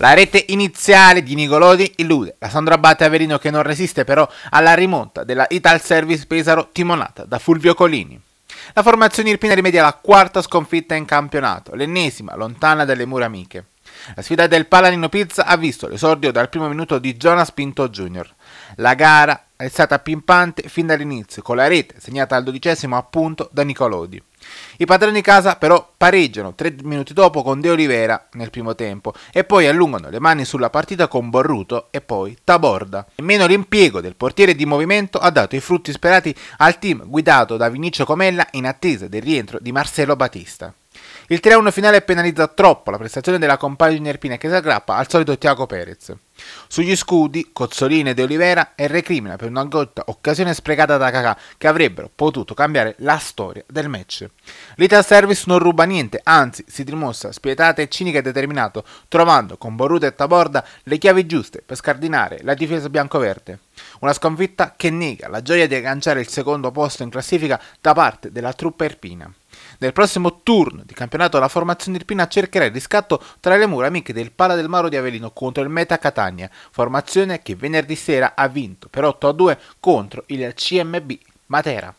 La rete iniziale di Nicolodi illude la Sandra Batte Averino che non resiste però alla rimonta della Ital Service Pesaro timonata da Fulvio Colini. La formazione irpina rimedia la quarta sconfitta in campionato, l'ennesima lontana dalle mura amiche. La sfida del Palanino Pizza ha visto l'esordio dal primo minuto di Jonas Pinto Jr. La gara è stata pimpante fin dall'inizio, con la rete segnata al dodicesimo appunto da Nicolodi. I padroni casa però pareggiano tre minuti dopo con De Oliveira nel primo tempo e poi allungano le mani sulla partita con Borruto e poi Taborda. Nemmeno l'impiego del portiere di movimento ha dato i frutti sperati al team guidato da Vinicio Comella in attesa del rientro di Marcello Batista. Il 3-1 finale penalizza troppo la prestazione della compagine Erpina che si aggrappa al solito Tiago Perez. Sugli scudi, Cozzolina ed Olivera è recrimina per una gotta occasione sprecata da Kakà che avrebbero potuto cambiare la storia del match. L'Ital Service non ruba niente, anzi si dimostra spietata e cinica e determinato, trovando con Boruta e Taborda le chiavi giuste per scardinare la difesa biancoverde. Una sconfitta che nega la gioia di agganciare il secondo posto in classifica da parte della truppa irpina. Nel prossimo turno di campionato la formazione irpina cercherà il riscatto tra le mura amiche del Pala del Mauro di Avellino contro il Meta Catania Catania, formazione che venerdì sera ha vinto per 8 a 2 contro il CMB Matera.